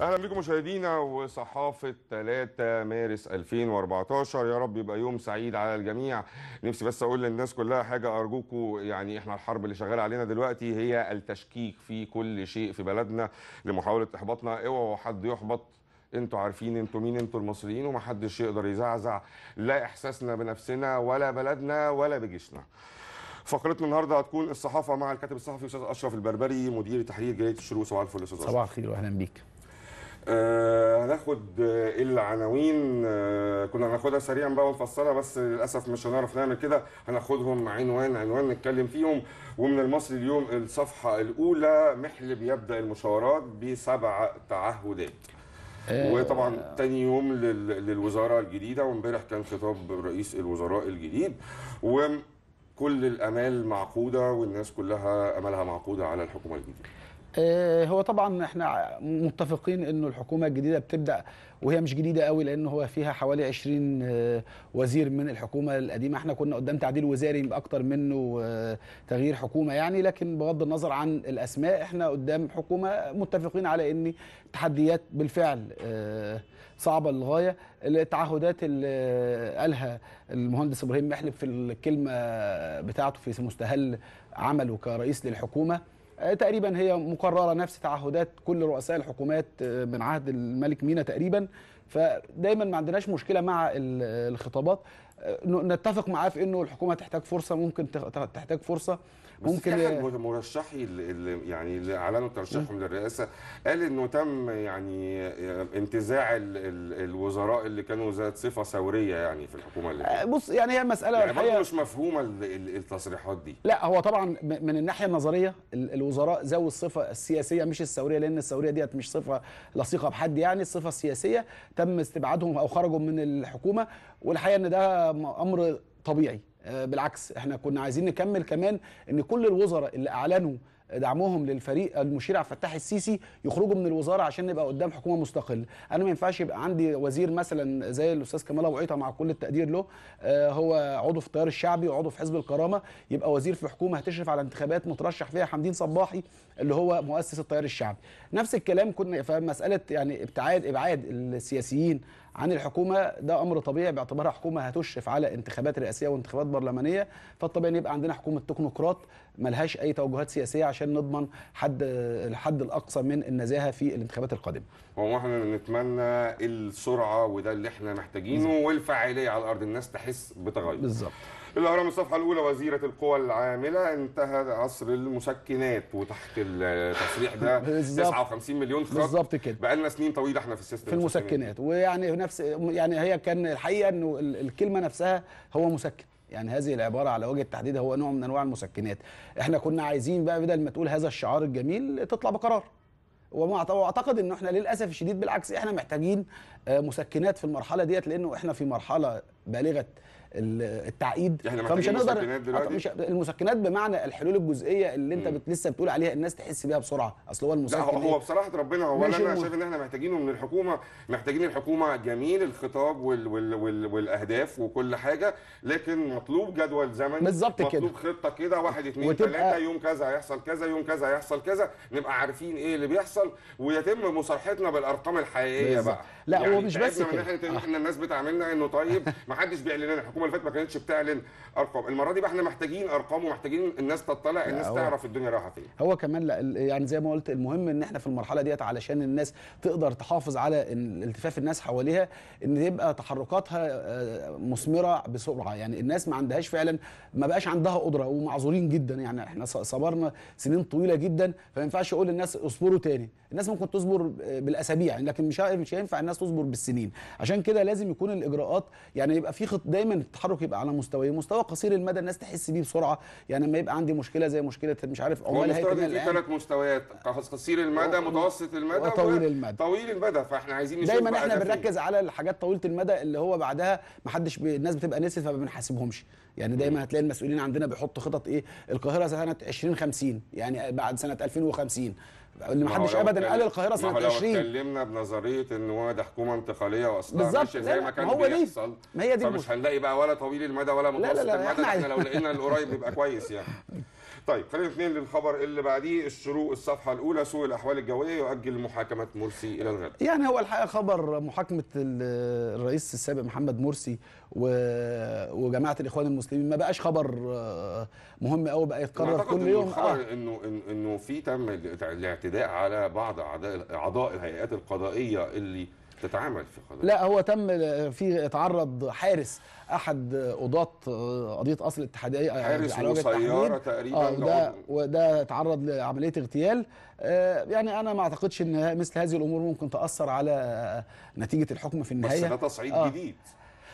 اهلا بكم مشاهدينا وصحافه 3 مارس 2014 يا رب يبقى يوم سعيد على الجميع نفسي بس اقول للناس كلها حاجه ارجوكم يعني احنا الحرب اللي شغاله علينا دلوقتي هي التشكيك في كل شيء في بلدنا لمحاوله احباطنا اوعوا حد يحبط انتوا عارفين انتوا مين انتوا المصريين ومحدش يقدر يزعزع لا احساسنا بنفسنا ولا بلدنا ولا بجيشنا فقرتنا النهارده هتكون الصحافه مع الكاتب الصحفي استاذ اشرف البربري مدير تحرير جريده الشروق صباح الفل استاذ صباح الخير واهلا بيك آه هناخد آه العناوين آه كنا هناخدها سريعا بقى ونفصلها بس للاسف مش هنعرف نعمل كده هناخدهم عنوان عنوان نتكلم فيهم ومن المصري اليوم الصفحه الاولى محلب يبدا المشاورات بسبع تعهدات آه. وطبعا تاني يوم للوزاره الجديده وامبارح كان خطاب رئيس الوزراء الجديد وكل الامال معقوده والناس كلها املها معقوده على الحكومه الجديده آه، هو طبعا احنا متفقين انه الحكومه الجديده بتبدا وهي مش جديده قوي لان هو فيها حوالي 20 آه، وزير من الحكومه القديمه احنا كنا قدام تعديل وزاري اكتر منه آه، تغيير حكومه يعني لكن بغض النظر عن الاسماء احنا قدام حكومه متفقين على ان تحديات بالفعل صعبه للغايه التعهدات اللي قالها المهندس ابراهيم محلب في الكلمه بتاعته في مستهل عمله كرئيس للحكومه آه، تقريبا هي مقرره نفس تعهدات كل رؤساء الحكومات آه، من عهد الملك مينا تقريبا فدايما ما عندناش مشكله مع الخطابات آه، نتفق معاه في انه الحكومه تحتاج فرصه ممكن تحتاج فرصه ممكن بس مرشحي اللي يعني اللي اعلنوا ترشيحهم للرئاسه قال انه تم يعني آه، انتزاع الـ الـ الوزراء اللي كانوا ذات صفه ثوريه يعني في الحكومه اللي آه، بص يعني هي مساله يعني الحقيقه مش مفهومه التصريحات دي لا هو طبعا من الناحيه النظريه الوزراء ذوي الصفه السياسيه مش الثوريه لان الثوريه ديت مش صفه لصيقه بحد يعني الصفه السياسيه تم استبعادهم او خرجوا من الحكومه والحقيقه ان ده امر طبيعي آه، بالعكس احنا كنا عايزين نكمل كمان ان كل الوزراء اللي اعلنوا دعمهم للفريق المشير عبد الفتاح السيسي يخرجوا من الوزاره عشان نبقى قدام حكومه مستقله انا ما ينفعش يبقى عندي وزير مثلا زي الاستاذ كمال ابو مع كل التقدير له آه، هو عضو في التيار الشعبي وعضو في حزب الكرامه يبقى وزير في حكومه هتشرف على انتخابات مترشح فيها حمدين صباحي اللي هو مؤسس التيار الشعبي نفس الكلام كنا في مساله يعني ابتعاد ابعاد السياسيين عن الحكومه ده امر طبيعي باعتبارها حكومه هتشرف على انتخابات رئاسيه وانتخابات برلمانيه فالطبيعي ان يبقى عندنا حكومه تكنوقراط ملهاش اي توجهات سياسيه عشان نضمن حد الحد الاقصى من النزاهه في الانتخابات القادمه. هو احنا نتمنى السرعه وده اللي احنا محتاجينه والفعاليه على الارض الناس تحس بتغير. بالظبط. الأهرام الصفحة الأولى وزيرة القوى العاملة انتهى عصر المسكنات وتحت التصريح ده 59 مليون خط بالظبط كده بقى لنا سنين طويلة احنا في السيستم في المسكنات ويعني نفس يعني هي كان الحقيقة انه الكلمة نفسها هو مسكن يعني هذه العبارة على وجه التحديد هو نوع من أنواع المسكنات احنا كنا عايزين بقى بدل ما تقول هذا الشعار الجميل تطلع بقرار واعتقد انه احنا للاسف الشديد بالعكس احنا محتاجين آه، مسكنات في المرحله ديت لانه احنا في مرحله بالغه التعقيد احنا يعني فمش هنقدر المسكنات بمعنى الحلول الجزئيه اللي انت لسه بتقول عليها الناس تحس بيها بسرعه اصل هو المسكن لا هو إيه؟ بصراحه ربنا هو انا شايف ان احنا محتاجينه من الحكومه محتاجين الحكومه جميل الخطاب وال وال وال والاهداف وكل حاجه لكن مطلوب جدول زمني بالظبط كده مطلوب خطه كده واحد اثنين ثلاثه يوم كذا هيحصل كذا يوم كذا هيحصل كذا نبقى عارفين ايه اللي بيحصل ويتم مصالحتنا بالارقام الحقيقيه بقى لا يعني هو مش بس كده من ناحيه ان آه. احنا الناس بتعاملنا انه طيب ما حدش بيعلن لنا الحكومه اللي فاتت ما كانتش بتعلن ارقام المره دي بقى احنا محتاجين ارقام ومحتاجين الناس تطلع الناس تعرف الدنيا رايحه فين هو كمان لا يعني زي ما قلت المهم ان احنا في المرحله ديت علشان الناس تقدر تحافظ على التفاف الناس حواليها ان يبقى تحركاتها آه، مثمره بسرعه يعني الناس ما عندهاش فعلا ما بقاش عندها قدره ومعذورين جدا يعني احنا صبرنا سنين طويله جدا فما ينفعش اقول للناس اصبروا تاني الناس ممكن تصبر آه، بالاسابيع لكن مش مش هينفع الناس تصبر بالسنين عشان كده لازم يكون الاجراءات يعني يبقى في خط دايما التحرك يبقى على مستوى إيه؟ مستوى قصير المدى الناس تحس بيه بسرعه يعني لما يبقى عندي مشكله زي مشكله مش عارف هو هيكل في ثلاث مستويات قصير المدى متوسط المدى وطويل المدى طويل المدى فاحنا عايزين نشوف دايما احنا بنركز على الحاجات طويله المدى اللي هو بعدها ما حدش ب... الناس بتبقى نسيت فما بنحاسبهمش يعني دايما هتلاقي المسؤولين عندنا بيحطوا خطط ايه القاهره سنه 2050 يعني بعد سنه 2050 اللي ما حدش ابدا قال القاهره سنه 20 لو اتكلمنا بنظريه ان هو ده حكومه انتقاليه واصلا مش زي ما كان بيحصل ما هي دي مش هنلاقي بقى ولا طويل المدى ولا متوسط المدى احنا لو لقينا القريب يبقى كويس يعني طيب خلينا ننتقل للخبر اللي بعديه الشروق الصفحه الاولى سوء الاحوال الجويه يؤجل محاكمه مرسي الى الغد يعني هو الحقيقه خبر محاكمه الرئيس السابق محمد مرسي وجماعه الاخوان المسلمين ما بقاش خبر آه، مهم قوي بقى يتكرر كل يوم آه. انه انه في تم الاعتداء على بعض اعضاء اعضاء الهيئات القضائيه اللي تتعامل في قضايا لا هو تم في اتعرض حارس احد قضاة آه، قضية اصل الاتحادية آه، حارس وسيارة تقريبا آه وده وده اتعرض لعملية اغتيال آه يعني انا ما اعتقدش ان مثل هذه الامور ممكن تأثر على آه، نتيجة الحكم في النهاية بس ده تصعيد آه جديد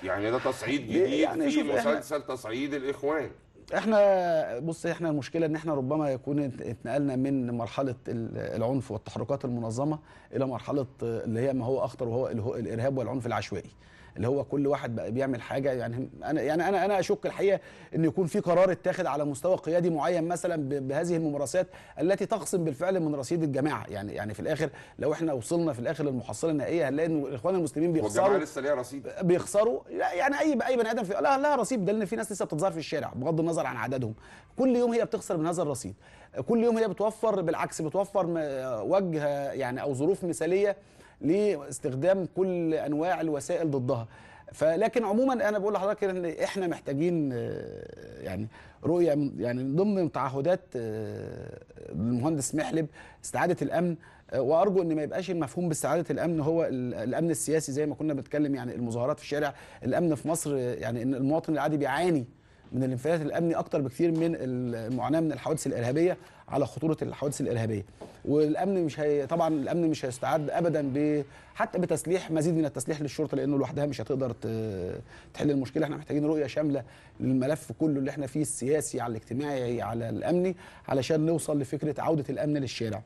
يعني ده تصعيد جديد يعني في مسلسل تصعيد الاخوان احنا بص احنا المشكله ان احنا ربما يكون اتنقلنا من مرحله العنف والتحركات المنظمه الى مرحله اللي هي ما هو اخطر وهو الارهاب والعنف العشوائي اللي هو كل واحد بقى بيعمل حاجه يعني انا يعني انا انا اشك الحقيقه ان يكون في قرار اتاخد على مستوى قيادي معين مثلا بهذه الممارسات التي تخصم بالفعل من رصيد الجماعه يعني يعني في الاخر لو احنا وصلنا في الاخر للمحصله النهائيه هنلاقي ان الاخوان المسلمين بيخسروا لسه ليها رصيد بيخسروا لا يعني اي اي بني ادم في لا لها رصيد ده لان في ناس لسه بتتظاهر في الشارع بغض النظر عن عددهم كل يوم هي بتخسر من هذا الرصيد كل يوم هي بتوفر بالعكس بتوفر وجه يعني او ظروف مثاليه لاستخدام كل انواع الوسائل ضدها فلكن عموما انا بقول لحضرتك ان احنا محتاجين آه، يعني رؤيه يعني من ضمن تعهدات آه، المهندس محلب استعاده الامن آه، وارجو ان ما يبقاش المفهوم باستعاده الامن هو الامن السياسي زي ما كنا بنتكلم يعني المظاهرات في الشارع الامن في مصر يعني ان المواطن العادي بيعاني من الانفلات الامني اكتر بكثير من المعاناه من الحوادث الارهابيه على خطوره الحوادث الارهابيه والامن مش هي طبعا الامن مش هيستعد ابدا ب... حتى بتسليح مزيد من التسليح للشرطه لانه لوحدها مش هتقدر تحل المشكله احنا محتاجين رؤيه شامله للملف كله اللي احنا فيه السياسي على الاجتماعي على الامني علشان نوصل لفكره عوده الامن للشارع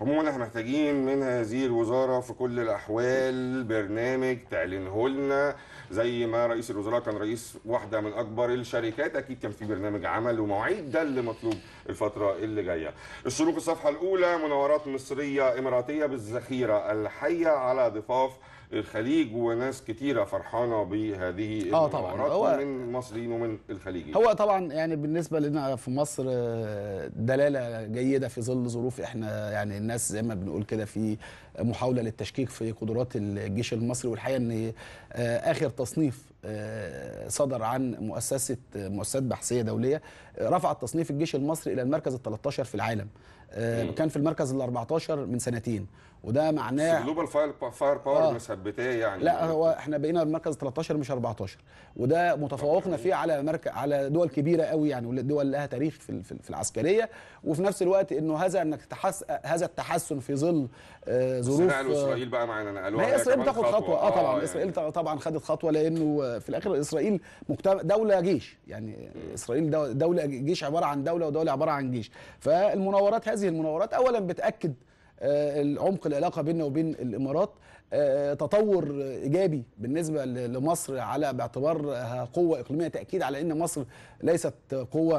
عموما احنا محتاجين من هذه الوزاره في كل الاحوال برنامج تعلنه لنا زي ما رئيس الوزراء كان رئيس واحده من اكبر الشركات اكيد كان في برنامج عمل ومواعيد ده اللي مطلوب الفتره اللي جايه. الشروق الصفحه الاولى مناورات مصريه اماراتيه بالذخيره الحيه على ضفاف الخليج وناس كتيره فرحانه بهذه اه طبعا هو من المصريين ومن الخليجيين هو طبعا يعني بالنسبه لنا في مصر آه، دلاله جيده في ظل ظروف احنا يعني الناس زي ما بنقول كده في محاوله للتشكيك في قدرات الجيش المصري والحقيقه ان آه، اخر تصنيف آه، صدر عن مؤسسه مؤسسات بحثيه دوليه رفع تصنيف الجيش المصري الى المركز ال 13 في العالم آه، كان في المركز ال 14 من سنتين وده معناه جلوبال فاير باور آه مثبتاه يعني لا هو احنا بقينا المركز 13 مش 14 وده متفوقنا فيه على على دول كبيره قوي يعني والدول لها تاريخ في في العسكريه وفي نفس الوقت انه هذا انك تحس هذا التحسن في ظل آه، ظروف آه اسرائيل بقى معانا نقلوها هي اسرائيل بتاخد خطوه, خطوة. اه طبعا آه، يعني. اسرائيل طبعا خدت خطوه لانه في الاخر اسرائيل مجتمع دوله جيش يعني اسرائيل دوله جيش عباره عن دوله ودوله عباره عن جيش فالمناورات هذه المناورات اولا بتاكد آه، عمق العلاقه بيننا وبين الامارات آه، تطور ايجابي بالنسبه لمصر على باعتبارها قوه اقليميه تاكيد على ان مصر ليست قوه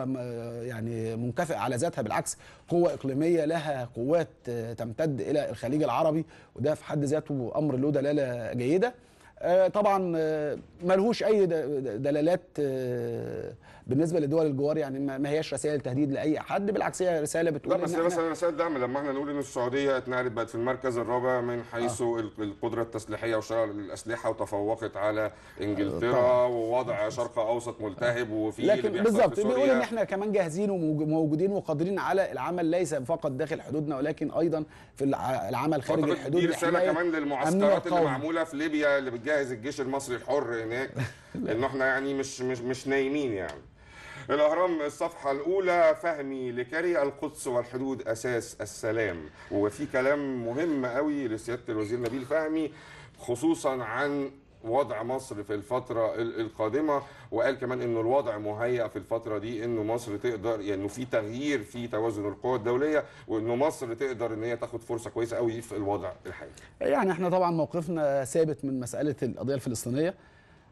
يعني منكفئه على ذاتها بالعكس قوه اقليميه لها قوات آه، تمتد الى الخليج العربي وده في حد ذاته امر له دلاله جيده طبعا ملهوش اي دلالات بالنسبه لدول الجوار يعني ما هياش رسائل تهديد لاي حد بالعكس هي رساله بتقول لا بس إن مثلا رسائل دعم لما احنا نقول ان السعوديه اتنقلت بقت في المركز الرابع من حيث آه. القدره التسليحيه وشراء الاسلحه وتفوقت على انجلترا آه ووضع شرق اوسط ملتهب وفي لكن بالظبط بيقول ان احنا كمان جاهزين وموجودين وقادرين على العمل ليس فقط داخل حدودنا ولكن ايضا في العمل خارج الحدود دي رساله كمان للمعسكرات اللي معموله في ليبيا اللي بتجهز الجيش المصري الحر هناك ان احنا يعني مش مش مش نايمين يعني الأهرام الصفحة الأولى فهمي لكري القدس والحدود أساس السلام وفي كلام مهم قوي لسيادة الوزير نبيل فهمي خصوصا عن وضع مصر في الفترة القادمة وقال كمان انه الوضع مهيأ في الفترة دي انه مصر تقدر يعني انه في تغيير في توازن القوى الدولية وانه مصر تقدر ان هي تاخد فرصة كويسة قوي في الوضع الحالي. يعني احنا طبعا موقفنا ثابت من مسألة القضية الفلسطينية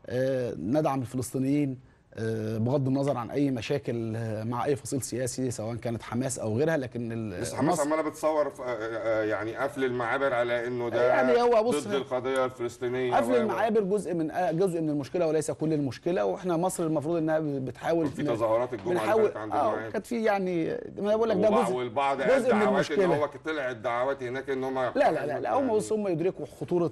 آه، ندعم الفلسطينيين آه، بغض النظر عن اي مشاكل آه، مع اي فصيل سياسي سواء كانت حماس او غيرها لكن بس حماس عماله بتصور آه، يعني قفل المعابر على انه ده يعني هو بص ضد القضيه الفلسطينيه قفل المعابر جزء من جزء من المشكله وليس كل المشكله واحنا مصر المفروض انها بتحاول في تظاهرات الجمعه بنحاول اه كانت في يعني انا بقول لك ده جزء والبعض جزء من المشكله إن هو طلعت دعوات هناك ان هم لا لا لا, لا, لا هم يعني بص هم يدركوا خطوره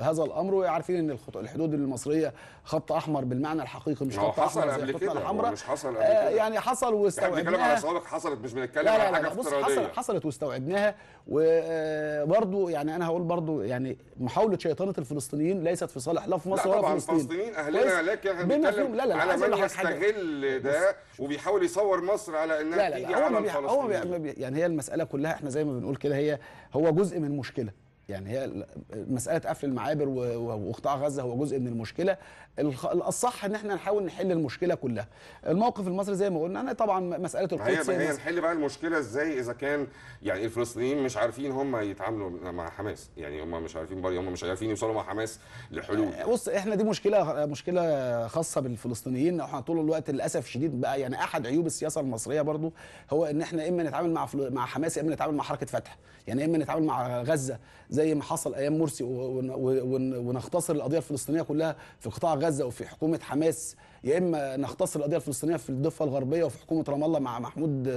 هذا الامر وعارفين ان الحدود المصريه خط احمر بالمعنى الحقيقي مش خط حصل قبل كده آه، مش حصل قبل كده يعني حصل يعني واستوعبناها احنا على صوابك حصلت مش بنتكلم على حاجه افتراضيه حصل حصلت واستوعبناها وبرده يعني انا هقول برده يعني محاوله شيطنه الفلسطينيين ليست في صالح لا في مصر ولا في فلسطين طبعا الفلسطينيين اهلنا لك يا لا لا على من يستغل ده وبيحاول يصور مصر على انها لا لا تيجي هو يعني هي المساله كلها احنا زي ما بنقول كده هي هو جزء من مشكله يعني هي مساله قفل المعابر وقطاع غزه هو جزء من المشكله الاصح ان احنا نحاول نحل المشكله كلها الموقف المصري زي ما قلنا انا طبعا مساله القدس هي, هي يعني نحل بقى المشكله ازاي اذا كان يعني الفلسطينيين مش عارفين هم يتعاملوا مع حماس يعني هم مش عارفين هم مش عارفين يوصلوا مع حماس لحلول آه، بص احنا دي مشكله مشكله خاصه بالفلسطينيين احنا طول الوقت للاسف شديد بقى يعني احد عيوب السياسه المصريه برضو هو ان احنا اما نتعامل مع مع حماس يا اما نتعامل مع حركه فتح يعني اما نتعامل مع غزه زي زي ما حصل ايام مرسي ونختصر القضيه الفلسطينيه كلها في قطاع غزه وفي حكومه حماس يا اما نختصر القضيه الفلسطينيه في الضفه الغربيه وفي حكومه رام الله مع محمود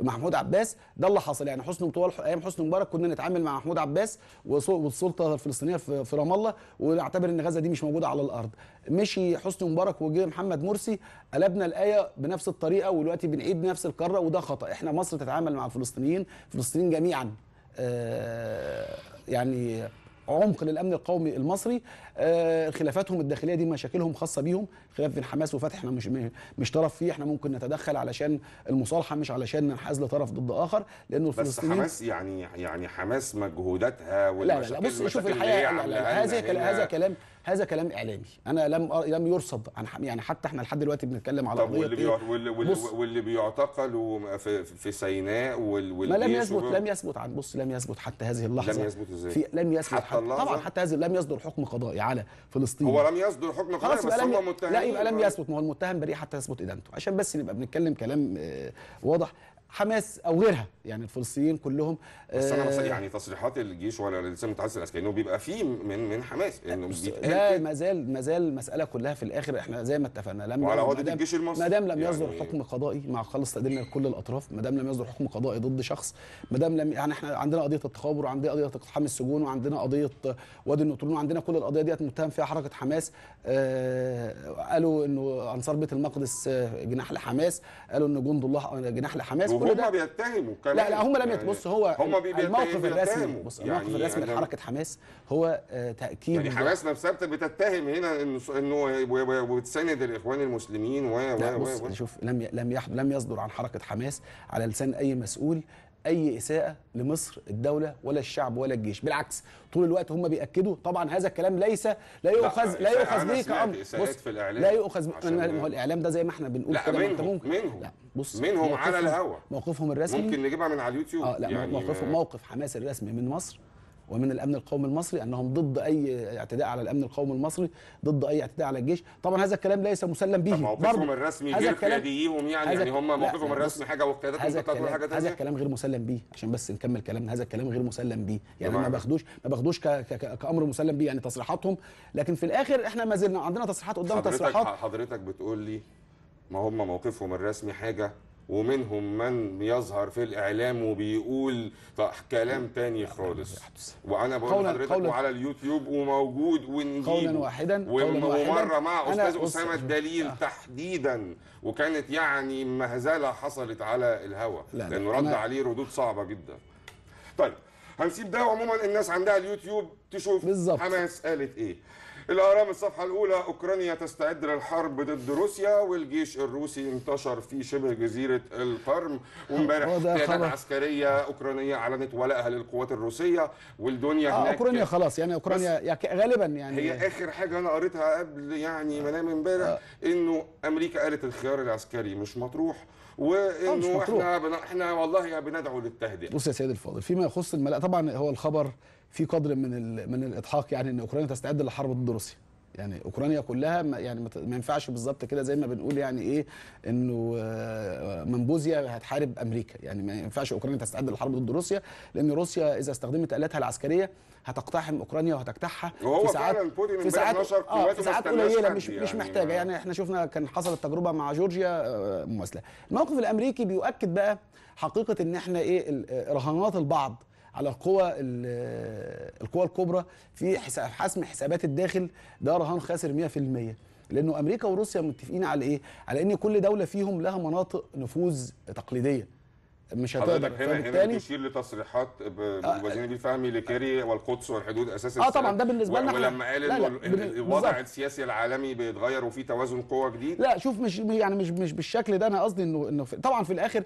محمود عباس ده اللي حصل يعني حسني طوال ايام حسني مبارك كنا نتعامل مع محمود عباس والسلطه الفلسطينيه في رام الله ونعتبر ان غزه دي مش موجوده على الارض مشي حسني مبارك وجه محمد مرسي قلبنا الايه بنفس الطريقه ودلوقتي بنعيد نفس القاره وده خطا احنا مصر تتعامل مع الفلسطينيين الفلسطينيين جميعا آه، يعني عمق للامن القومي المصري آه، خلافاتهم الداخليه دي مشاكلهم خاصه بيهم خلاف بين حماس وفتح احنا مش مش طرف فيه احنا ممكن نتدخل علشان المصالحه مش علشان ننحاز لطرف ضد اخر لانه الفلسطينيين بس حماس يعني يعني حماس مجهوداتها والمشاكل لا لا, لا بص شوف الحقيقه هذا هذا كلام هذا كلام اعلامي انا لم لم يرصد عن يعني حتى احنا لحد دلوقتي بنتكلم على قضيه واللي, إيه؟ واللي, واللي, بيعتقلوا في, في سيناء وال ما لم يثبت لم يثبت عن بص لم يثبت حتى هذه اللحظه لم يثبت ازاي لم يثبت حتى, حتى طبعا حتى هذه لم يصدر حكم قضائي على فلسطين هو لم يصدر حكم قضائي بس هم متهمين لا يبقى لم يثبت ما هو المتهم بريء حتى يثبت ادانته عشان بس نبقى بنتكلم كلام آه، واضح حماس او غيرها يعني الفلسطينيين كلهم بس انا آه، يعني تصريحات الجيش ولا الانسان المتحدث العسكري انه بيبقى فيه من من حماس انه لا ما زال ما زال المساله كلها في الاخر احنا زي ما اتفقنا لم وعلى عقده الجيش المصري ما دام لم يصدر يعني حكم قضائي مع خالص تقديرنا لكل الاطراف ما دام لم يصدر حكم قضائي ضد شخص ما دام لم يعني احنا عندنا قضيه التخابر وعندنا قضيه اقتحام السجون وعندنا قضيه وادي النطرون وعندنا كل القضايا ديت متهم فيها حركه حماس آه قالوا انه انصار بيت المقدس آه، جناح لحماس قالوا ان جند الله آه، جناح لحماس موجوده هم بيتهموا كمان لا لا هم لم يعني بص هو هم الموقف الرسمي بص يعني الموقف الرسمي يعني لحركه حماس هو آه، تاكيد يعني حماس نفسها بتتهم هنا انه انه وبتساند الاخوان المسلمين و و بص و شوف لم لم لم يصدر عن حركه حماس على لسان اي مسؤول اي اساءه لمصر الدوله ولا الشعب ولا الجيش بالعكس طول الوقت هم بياكدوا طبعا هذا الكلام ليس لا يؤخذ لا يؤخذ به كامر بص لا يؤخذ ما هو الاعلام ده زي ما احنا بنقول كده انت ممكن منهم. لا بص منهم على الهوا موقفهم الرسمي ممكن نجيبها من على اليوتيوب اه لا يعني موقفهم موقف حماس الرسمي من مصر ومن الامن القومي المصري انهم ضد اي اعتداء على الامن القومي المصري ضد اي اعتداء على الجيش طبعا هذا الكلام ليس مسلم به موقفهم الرسمي غير قياديهم يعني يعني هم موقفهم الرسمي حاجه وقياداتهم بتاخد حاجه ثانيه هذا الكلام غير مسلم به عشان بس نكمل كلامنا هذا الكلام غير مسلم به يعني ما باخدوش ما باخدوش كامر مسلم به يعني تصريحاتهم لكن في الاخر احنا ما زلنا عندنا تصريحات قدام حضرتك تصريحات حضرتك بتقول لي ما هم موقفهم الرسمي حاجة ومنهم من يظهر في الاعلام وبيقول كلام تاني خالص وانا بقول لحضرتك على اليوتيوب وموجود ونجيب قولا واحدا ومره مع استاذ اسامه الدليل آه. تحديدا وكانت يعني مهزله حصلت على الهوا لا لانه رد عليه ردود صعبه جدا طيب هنسيب ده عموما الناس عندها اليوتيوب تشوف بالزبط. حماس قالت ايه الأهرام الصفحة الأولى أوكرانيا تستعد للحرب ضد روسيا والجيش الروسي انتشر في شبه جزيرة القرم وامبارح قيادات عسكرية أوكرانية أعلنت ولائها للقوات الروسية والدنيا آه هناك أوكرانيا خلاص يعني أوكرانيا يعني غالبا يعني هي آخر حاجة أنا قريتها قبل يعني منام آه. امبارح آه. إنه أمريكا قالت الخيار العسكري مش مطروح آه، وانه احنا بنا احنا والله بندعو للتهدئه بص يا سيدي الفاضل فيما يخص الملأ طبعا هو الخبر في قدر من من الإضحاك يعني إن أوكرانيا تستعد للحرب ضد روسيا يعني اوكرانيا كلها ما يعني ما ينفعش بالظبط كده زي ما بنقول يعني ايه انه آه، منبوزيا هتحارب امريكا يعني ما ينفعش اوكرانيا تستعد للحرب ضد روسيا لان روسيا اذا استخدمت الاتها العسكريه هتقتحم اوكرانيا وهتجتاحها وهو آه، في ساعات في ساعات آه في ساعات قليله مش يعني مش محتاجه يعني احنا شفنا كان حصلت تجربه مع جورجيا آه، مماثله الموقف الامريكي بيؤكد بقى حقيقه ان احنا ايه رهانات البعض على القوى القوى الكبرى في حسم حسابات الداخل ده رهان خاسر 100% لانه امريكا وروسيا متفقين على ايه على ان كل دوله فيهم لها مناطق نفوذ تقليديه مش هتقدر هنا هنا بتشير لتصريحات آه، وزير نبيل فهمي لكاري آه. والقدس والحدود اساسا اه طبعا ده بالنسبه لنا ولما قال ان الوضع السياسي العالمي بيتغير وفي توازن قوى جديد لا شوف مش يعني مش مش بالشكل ده انا قصدي انه انه طبعا في الاخر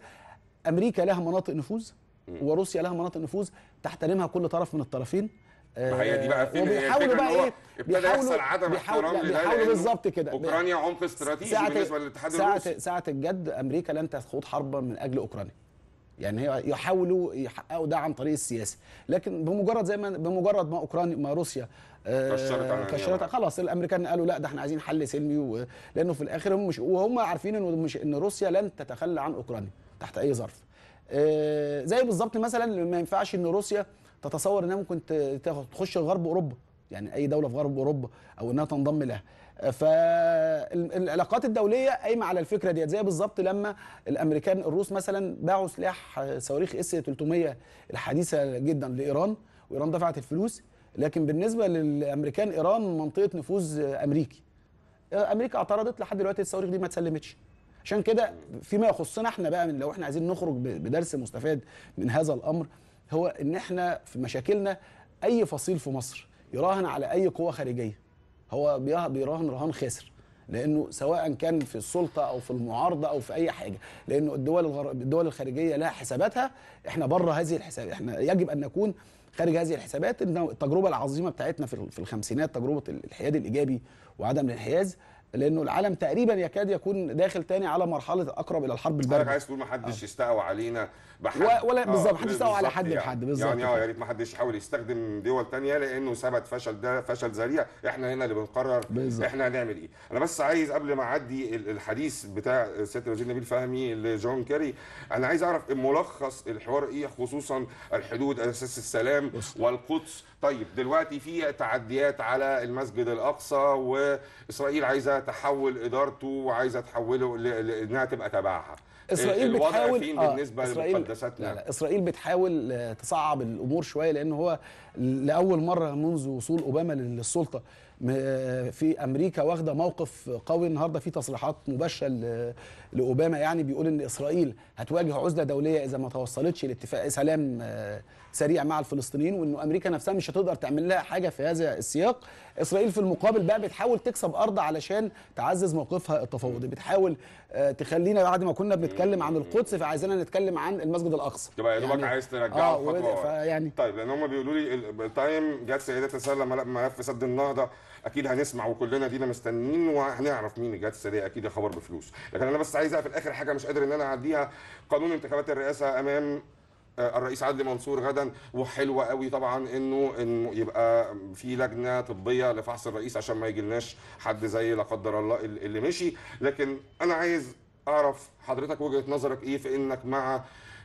امريكا لها مناطق نفوذ وروسيا لها مناطق نفوذ تحترمها كل طرف من الطرفين ما هي دي آه، بقى فين بقى ايه ابتدى يحصل عدم احترام بيحاولوا بالظبط كده اوكرانيا عنف استراتيجي بالنسبه للاتحاد الروسي ساعه ساعه الجد امريكا لن تخوض حربا من اجل اوكرانيا يعني هي يحاولوا يحققوا ده عن طريق السياسه لكن بمجرد زي ما بمجرد ما اوكرانيا ما روسيا آه، كشرت كشرت خلاص الامريكان قالوا لا ده احنا عايزين حل سلمي لانه في الاخر هم مش وهم عارفين انه مش ان روسيا لن تتخلى عن اوكرانيا تحت اي ظرف آه، زي بالظبط مثلا ما ينفعش ان روسيا تتصور انها ممكن تخش غرب اوروبا يعني اي دوله في غرب اوروبا او انها تنضم لها فالعلاقات الدوليه قايمه على الفكره ديت زي بالظبط لما الامريكان الروس مثلا باعوا سلاح صواريخ اس 300 الحديثه جدا لايران وايران دفعت الفلوس لكن بالنسبه للامريكان ايران منطقه نفوذ امريكي آه، امريكا اعترضت لحد دلوقتي الصواريخ دي ما اتسلمتش عشان كده فيما يخصنا احنا بقى من لو احنا عايزين نخرج بدرس مستفاد من هذا الامر هو ان احنا في مشاكلنا اي فصيل في مصر يراهن على اي قوه خارجيه هو بيراهن رهان خاسر لانه سواء كان في السلطه او في المعارضه او في اي حاجه لانه الدول الغر... الدول الخارجيه لها حساباتها احنا بره هذه الحساب احنا يجب ان نكون خارج هذه الحسابات التجربه العظيمه بتاعتنا في الخمسينات تجربه الحياد الايجابي وعدم الانحياز لانه العالم تقريبا يكاد يكون داخل تاني على مرحله اقرب الى الحرب البارده عايز تقول ما حدش آه. يستقوى علينا بحد ولا آه، بالظبط ما حدش يستقوى على حد يعني بحد بالظبط يعني اه يا ريت ما حدش يحاول يستخدم دول تانية لانه ثبت فشل ده فشل ذريع احنا هنا اللي بنقرر بالزبط. احنا هنعمل ايه انا بس عايز قبل ما اعدي الحديث بتاع سياده الوزير نبيل فهمي لجون كيري انا عايز اعرف ملخص الحوار ايه خصوصا الحدود اساس السلام والقدس طيب دلوقتي في تعديات على المسجد الاقصى واسرائيل عايزه تحول ادارته وعايزه تحوله لانها تبقى تبعها اسرائيل بتحاول فين بالنسبه آه لمقدساتنا لا لا اسرائيل بتحاول آه، تصعب الامور شويه لان هو لاول مره منذ وصول اوباما للسلطه آه، في امريكا واخده موقف قوي النهارده في تصريحات مباشره لاوباما يعني بيقول ان اسرائيل هتواجه عزله دوليه اذا ما توصلتش لاتفاق سلام آه، سريع مع الفلسطينيين وانه امريكا نفسها مش هتقدر تعمل لها حاجه في هذا السياق اسرائيل في المقابل بقى بتحاول تكسب ارض علشان تعزز موقفها التفاوضي بتحاول آه، تخلينا بعد ما كنا بنتكلم عن القدس فعايزنا نتكلم عن المسجد الاقصى تبقى يا دوبك يعني عايز ترجعه آه يعني طيب لان هم بيقولوا لي تايم جت سيدات السله ملف سد النهضه اكيد هنسمع وكلنا دينا مستنيين وهنعرف مين الجهات السريه اكيد الخبر بفلوس لكن انا بس عايز في الاخر حاجه مش قادر ان انا اعديها قانون انتخابات الرئاسه امام آه، الرئيس عدلي منصور غدا وحلوه قوي طبعا انه انه يبقى في لجنه طبيه لفحص الرئيس عشان ما يجيلناش حد زي لا قدر الله اللي مشي لكن انا عايز اعرف حضرتك وجهه نظرك ايه في انك مع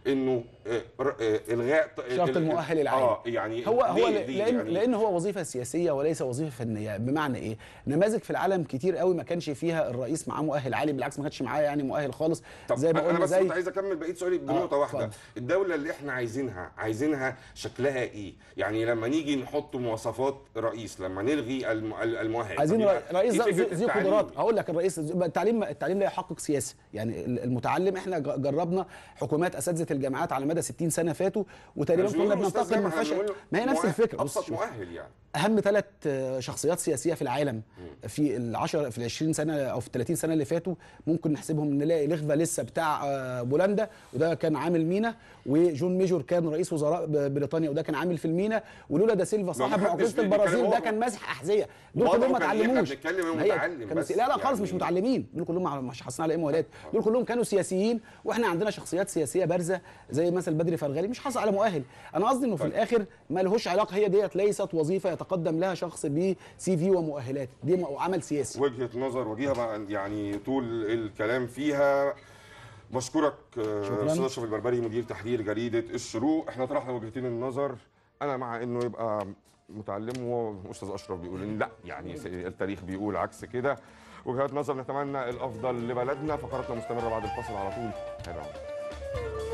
انه آه، آه، الغاء شرط المؤهل العام اه يعني هو هو لان يعني لان هو وظيفه سياسيه وليس وظيفه فنيه بمعنى ايه نماذج في العالم كتير قوي ما كانش فيها الرئيس معاه مؤهل عالي بالعكس ما كانش معاه يعني مؤهل خالص طب زي ما انا بس زي... كنت عايز اكمل بقيه سؤالي آه، بنقطه آه واحده فضل. الدوله اللي احنا عايزينها عايزينها شكلها ايه يعني لما نيجي نحط مواصفات رئيس لما نلغي المؤهل عايزين رئيس ذي قدرات هقول لك الرئيس التعليم التعليم لا يحقق سياسه يعني المتعلم احنا جربنا حكومات اساتذه الجامعات على مدى 60 سنه فاتوا وتقريبا كنا بننتقد من فشل ما هي نفس الفكره ابسط مؤهل يعني اهم ثلاث شخصيات سياسيه في العالم في ال10 في ال20 سنه او في ال30 سنه اللي فاتوا ممكن نحسبهم نلاقي لغفا لسه بتاع آه، بولندا وده كان عامل مينا وجون ميجور كان رئيس وزراء بريطانيا وده كان عامل في المينا ولولا دا سيلفا صاحب عقوبه البرازيل ده كان مسح احذيه دول كلهم ما اتعلموش كانوا سي... لا لا خالص يعني... مش متعلمين دول كلهم مش حاصلين على اي مؤهلات دول كلهم كانوا سياسيين واحنا عندنا شخصيات سياسيه بارزه زي مثلا بدري فرغالي مش حاصل على مؤهل انا قصدي انه في طيب. الاخر مالهوش علاقه هي ديت ليست وظيفه يتقدم لها شخص بسي في ومؤهلات دي عمل سياسي وجهه نظر وجيهه يعني طول الكلام فيها بشكرك آه، استاذ اشرف البربري مدير تحرير جريده الشروق احنا طرحنا وجهتين النظر انا مع انه يبقى متعلم وهو استاذ اشرف بيقول لا يعني التاريخ بيقول عكس كده وجهات نظر نتمنى الافضل لبلدنا فقراتنا مستمره بعد الفصل على طول تابعونا